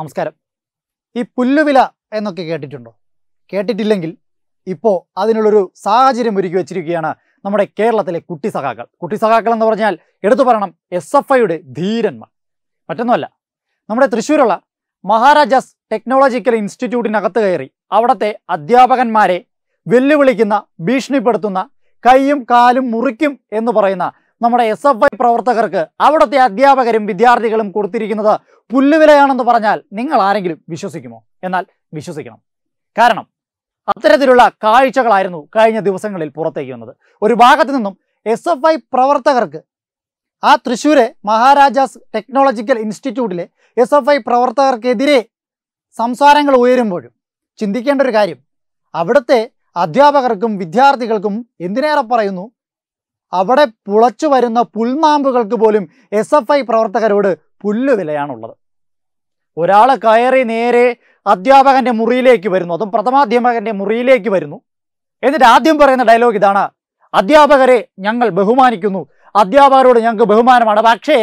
നമസ്കാരം ഈ പുല്ലുവില എന്നൊക്കെ കേട്ടിട്ടുണ്ടോ കേട്ടിട്ടില്ലെങ്കിൽ ഇപ്പോൾ അതിനുള്ളൊരു സാഹചര്യം ഒരുക്കി വെച്ചിരിക്കുകയാണ് നമ്മുടെ കേരളത്തിലെ കുട്ടി സഖാക്കൾ കുട്ടി സഖാക്കൾ എന്ന് പറഞ്ഞാൽ എടുത്തു പറയണം എസ് എഫ് ഐയുടെ ധീരന്മാർ മറ്റൊന്നുമല്ല നമ്മുടെ തൃശ്ശൂരുള്ള മഹാരാജാസ് ടെക്നോളജിക്കൽ ഇൻസ്റ്റിറ്റ്യൂട്ടിനകത്ത് കയറി അവിടുത്തെ അധ്യാപകന്മാരെ വെല്ലുവിളിക്കുന്ന ഭീഷണിപ്പെടുത്തുന്ന കൈയും കാലും മുറിക്കും എന്ന് പറയുന്ന നമ്മുടെ എസ് എഫ് ഐ പ്രവർത്തകർക്ക് അവിടുത്തെ അധ്യാപകരും വിദ്യാർത്ഥികളും കൊടുത്തിരിക്കുന്നത് പുല്ലുവിലയാണെന്ന് പറഞ്ഞാൽ നിങ്ങൾ ആരെങ്കിലും വിശ്വസിക്കുമോ എന്നാൽ വിശ്വസിക്കണം കാരണം അത്തരത്തിലുള്ള കാഴ്ചകളായിരുന്നു കഴിഞ്ഞ ദിവസങ്ങളിൽ പുറത്തേക്ക് വന്നത് ഒരു ഭാഗത്തു നിന്നും എസ് എഫ് ഐ പ്രവർത്തകർക്ക് ആ തൃശ്ശൂരെ മഹാരാജാസ് ടെക്നോളജിക്കൽ ഇൻസ്റ്റിറ്റ്യൂട്ടിലെ എസ് എഫ് ഐ പ്രവർത്തകർക്കെതിരെ സംസാരങ്ങൾ ഉയരുമ്പോഴും ചിന്തിക്കേണ്ട ഒരു കാര്യം അവിടുത്തെ അധ്യാപകർക്കും വിദ്യാർത്ഥികൾക്കും എന്തിനേറെ പറയുന്നു അവിടെ പുളച്ചു വരുന്ന പുൽമാമ്പുകൾക്ക് പോലും എസ് എഫ് ഐ പ്രവർത്തകരോട് പുല്ലുവിലയാണുള്ളത് ഒരാൾ കയറി നേരെ അധ്യാപകൻ്റെ മുറിയിലേക്ക് വരുന്നു അതും പ്രഥമാധ്യാപകൻ്റെ മുറിയിലേക്ക് വരുന്നു എന്നിട്ട് ആദ്യം പറയുന്ന ഡയലോഗ് ഇതാണ് അധ്യാപകരെ ഞങ്ങൾ ബഹുമാനിക്കുന്നു അധ്യാപകരോട് ഞങ്ങൾക്ക് ബഹുമാനമാണ് പക്ഷേ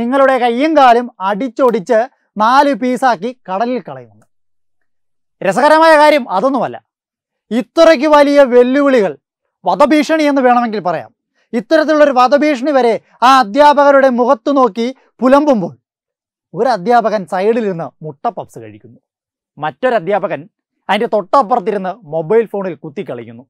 നിങ്ങളുടെ കയ്യും കാലും അടിച്ചൊടിച്ച് നാല് പീസാക്കി കടലിൽ കളയുന്നു രസകരമായ കാര്യം അതൊന്നുമല്ല ഇത്രയ്ക്ക് വലിയ വെല്ലുവിളികൾ വധഭീഷണി എന്ന് വേണമെങ്കിൽ പറയാം ഇത്തരത്തിലുള്ളൊരു വധഭീഷണി വരെ ആ അധ്യാപകരുടെ മുഖത്തു നോക്കി പുലമ്പുമ്പോൾ ഒരു അധ്യാപകൻ സൈഡിലിരുന്ന് മുട്ട പപ്സ് കഴിക്കുന്നു മറ്റൊരധ്യാപകൻ അതിൻ്റെ തൊട്ടപ്പുറത്തിരുന്ന് മൊബൈൽ ഫോണിൽ കുത്തിക്കളിക്കുന്നു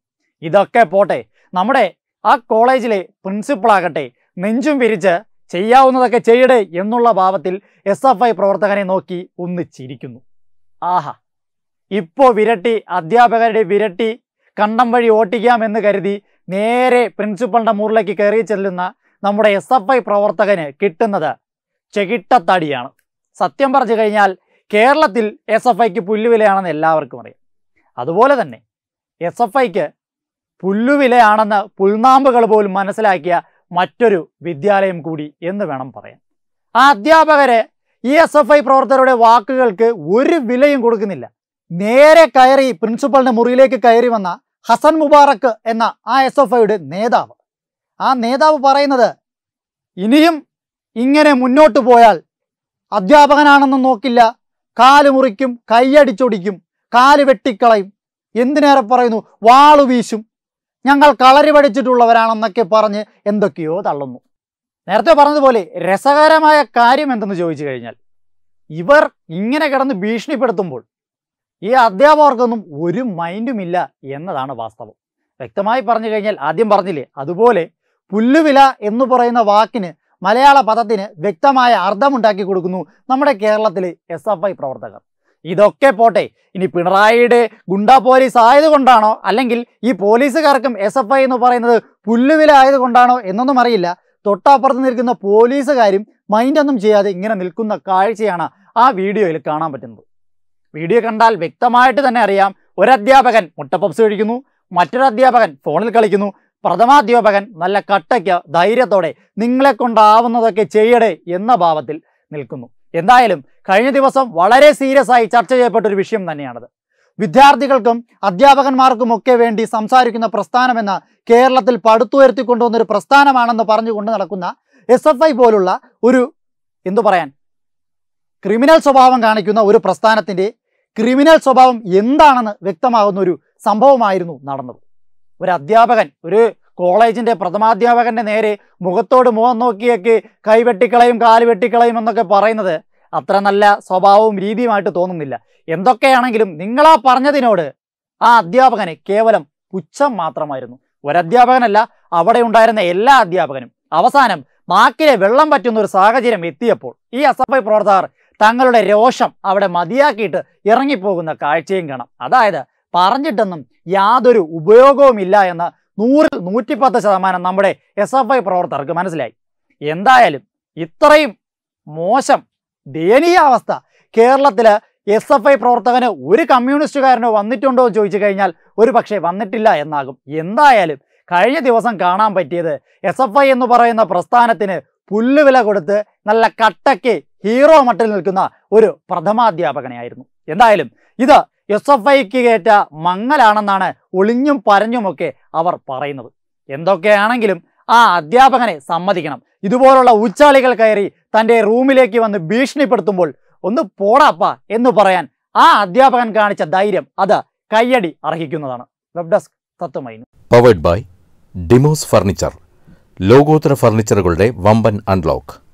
ഇതൊക്കെ പോട്ടെ നമ്മുടെ ആ കോളേജിലെ പ്രിൻസിപ്പളാകട്ടെ നെഞ്ചും വിരിച്ച് ചെയ്യാവുന്നതൊക്കെ ചെയ്യടേ എന്നുള്ള ഭാവത്തിൽ എസ് എഫ് ഐ പ്രവർത്തകനെ നോക്കി ഒന്ന് ചിരിക്കുന്നു ആഹാ ഇപ്പോൾ വിരട്ടി അധ്യാപകരുടെ വിരട്ടി കണ്ടം വഴി ഓട്ടിക്കാമെന്ന് കരുതി നേരെ പ്രിൻസിപ്പളിൻ്റെ മുറിലേക്ക് കയറി ചെല്ലുന്ന നമ്മുടെ എസ് എഫ് ഐ പ്രവർത്തകന് കിട്ടുന്നത് ചെകിട്ടത്തടിയാണ് സത്യം പറഞ്ഞു കഴിഞ്ഞാൽ കേരളത്തിൽ എസ് എഫ് ഐക്ക് പുല്ലുവിലയാണെന്ന് എല്ലാവർക്കും അറിയാം അതുപോലെ തന്നെ എസ് എഫ് ഐക്ക് പുല്ലുവിലയാണെന്ന് പുൽനാമ്പുകൾ പോലും മനസ്സിലാക്കിയ മറ്റൊരു വിദ്യാലയം കൂടി എന്ന് വേണം പറയാൻ ആ അധ്യാപകരെ ഈ എസ് എഫ് ഐ പ്രവർത്തകരുടെ വാക്കുകൾക്ക് ഒരു വിലയും കൊടുക്കുന്നില്ല നേരെ കയറി പ്രിൻസിപ്പളിൻ്റെ മുറിയിലേക്ക് കയറി വന്ന ഹസൻ മുബാറക്ക് എന്ന ആ എസ് എഫ് ഐയുടെ നേതാവ് ആ നേതാവ് പറയുന്നത് ഇനിയും ഇങ്ങനെ മുന്നോട്ട് പോയാൽ അധ്യാപകനാണെന്ന് നോക്കില്ല കാല് മുറിക്കും കൈയടിച്ചൊടിക്കും കാല് വെട്ടിക്കളയും എന്തിനേറെ പറയുന്നു വാളു വീശും ഞങ്ങൾ കളരി പഠിച്ചിട്ടുള്ളവരാണെന്നൊക്കെ പറഞ്ഞ് എന്തൊക്കെയോ തള്ളുന്നു നേരത്തെ പറഞ്ഞതുപോലെ രസകരമായ കാര്യം എന്തെന്ന് ചോദിച്ചു കഴിഞ്ഞാൽ ഇവർ ഇങ്ങനെ കിടന്ന് ഭീഷണിപ്പെടുത്തുമ്പോൾ ഈ അധ്യാപകർക്കൊന്നും ഒരു മൈൻഡുമില്ല എന്നതാണ് വാസ്തവം വ്യക്തമായി പറഞ്ഞു കഴിഞ്ഞാൽ ആദ്യം പറഞ്ഞില്ലേ അതുപോലെ പുല്ലുവില എന്ന് പറയുന്ന വാക്കിന് മലയാള പദത്തിന് വ്യക്തമായ അർത്ഥമുണ്ടാക്കി കൊടുക്കുന്നു നമ്മുടെ കേരളത്തിലെ എസ് എഫ് ഐ പ്രവർത്തകർ ഇതൊക്കെ പോട്ടെ ഇനി പിണറായിയുടെ ഗുണ്ടാ പോലീസ് ആയതുകൊണ്ടാണോ അല്ലെങ്കിൽ ഈ പോലീസുകാർക്കും എസ് എഫ് ഐ എന്ന് പറയുന്നത് പുല്ലുവില ആയതുകൊണ്ടാണോ എന്നൊന്നും അറിയില്ല തൊട്ടപ്പുറത്ത് നിൽക്കുന്ന പോലീസുകാരും മൈൻഡൊന്നും ചെയ്യാതെ ഇങ്ങനെ നിൽക്കുന്ന കാഴ്ചയാണ് ആ വീഡിയോയിൽ കാണാൻ പറ്റുന്നത് വീഡിയോ കണ്ടാൽ വ്യക്തമായിട്ട് തന്നെ അറിയാം ഒരധ്യാപകൻ മുട്ടപ്പപ്സ് കഴിക്കുന്നു മറ്റൊരു അധ്യാപകൻ ഫോണിൽ കളിക്കുന്നു പ്രഥമാധ്യാപകൻ നല്ല കട്ടയ്ക്ക് ധൈര്യത്തോടെ നിങ്ങളെ കൊണ്ടാവുന്നതൊക്കെ ചെയ്യടേ എന്ന ഭാവത്തിൽ നിൽക്കുന്നു എന്തായാലും കഴിഞ്ഞ ദിവസം വളരെ സീരിയസ് ആയി ചർച്ച ചെയ്യപ്പെട്ട ഒരു വിഷയം തന്നെയാണത് വിദ്യാർത്ഥികൾക്കും അധ്യാപകന്മാർക്കുമൊക്കെ വേണ്ടി സംസാരിക്കുന്ന പ്രസ്ഥാനമെന്ന കേരളത്തിൽ പടുത്തുയർത്തിക്കൊണ്ടുവന്നൊരു ഒരു പ്രസ്ഥാനമാണെന്ന് പറഞ്ഞുകൊണ്ട് നടക്കുന്ന എസ് എഫ് ഐ പോലുള്ള ഒരു എന്തു പറയാൻ ക്രിമിനൽ സ്വഭാവം കാണിക്കുന്ന ഒരു പ്രസ്ഥാനത്തിൻ്റെ ക്രിമിനൽ സ്വഭാവം എന്താണെന്ന് വ്യക്തമാകുന്ന ഒരു സംഭവമായിരുന്നു നടന്നത് ഒരു അധ്യാപകൻ ഒരു കോളേജിൻ്റെ പ്രഥമാധ്യാപകൻ്റെ നേരെ മുഖത്തോട് മുഖം നോക്കിയൊക്കെ കൈവെട്ടിക്കളയും കാല് വെട്ടിക്കളയും എന്നൊക്കെ പറയുന്നത് അത്ര നല്ല സ്വഭാവവും രീതിയുമായിട്ട് തോന്നുന്നില്ല എന്തൊക്കെയാണെങ്കിലും നിങ്ങളാ പറഞ്ഞതിനോട് ആ അധ്യാപകന് കേവലം പുച്ഛം മാത്രമായിരുന്നു ഒരധ്യാപകനല്ല അവിടെ ഉണ്ടായിരുന്ന എല്ലാ അധ്യാപകനും അവസാനം നാക്കിലെ വെള്ളം പറ്റുന്ന ഒരു സാഹചര്യം എത്തിയപ്പോൾ ഈ എസ് എഫ് ഐ പ്രവർത്തകർ തങ്ങളുടെ രോഷം അവിടെ മതിയാക്കിയിട്ട് ഇറങ്ങിപ്പോകുന്ന കാഴ്ചയും കാണാം അതായത് പറഞ്ഞിട്ടൊന്നും യാതൊരു ഉപയോഗവുമില്ല എന്ന് നൂറിൽ നൂറ്റിപ്പത്ത് ശതമാനം നമ്മുടെ എസ് എഫ് ഐ പ്രവർത്തകർക്ക് മനസ്സിലായി എന്തായാലും ഇത്രയും മോശം ദയനീയ അവസ്ഥ കേരളത്തിൽ എസ് എഫ് ഐ പ്രവർത്തകന് ഒരു കമ്മ്യൂണിസ്റ്റുകാരനോ വന്നിട്ടുണ്ടോ എന്ന് ചോദിച്ചു കഴിഞ്ഞാൽ ഒരു പക്ഷേ വന്നിട്ടില്ല എന്നാകും എന്തായാലും കഴിഞ്ഞ ദിവസം കാണാൻ പറ്റിയത് എസ് എഫ് ഐ എന്ന് പറയുന്ന പ്രസ്ഥാനത്തിന് പുല്ലുവില കൊടുത്ത് നല്ല കട്ടയ്ക്ക് ഹീറോ മട്ടിൽ നിൽക്കുന്ന ഒരു പ്രഥമാധ്യാപകനെയായിരുന്നു എന്തായാലും ഇത് എസ് എഫ് ഐക്ക് കയറ്റ മങ്ങലാണെന്നാണ് ഒളിഞ്ഞും പരഞ്ഞുമൊക്കെ അവർ പറയുന്നത് എന്തൊക്കെയാണെങ്കിലും ആ അധ്യാപകനെ സമ്മതിക്കണം ഇതുപോലുള്ള ഉച്ചാളികൾ കയറി തൻ്റെ റൂമിലേക്ക് വന്ന് ഭീഷണിപ്പെടുത്തുമ്പോൾ ഒന്ന് പോടാപ്പ എന്ന് പറയാൻ ആ അധ്യാപകൻ കാണിച്ച ധൈര്യം അത് കയ്യടി അർഹിക്കുന്നതാണ് വെബ് ഡെസ്ക് തത്വമൈനു പവേഡ് ബൈ ഡിമോസ് ഫർണിച്ചർ ലോകോത്തര ഫർണിച്ചറുകളുടെ വമ്പൻ അൺലോക്ക്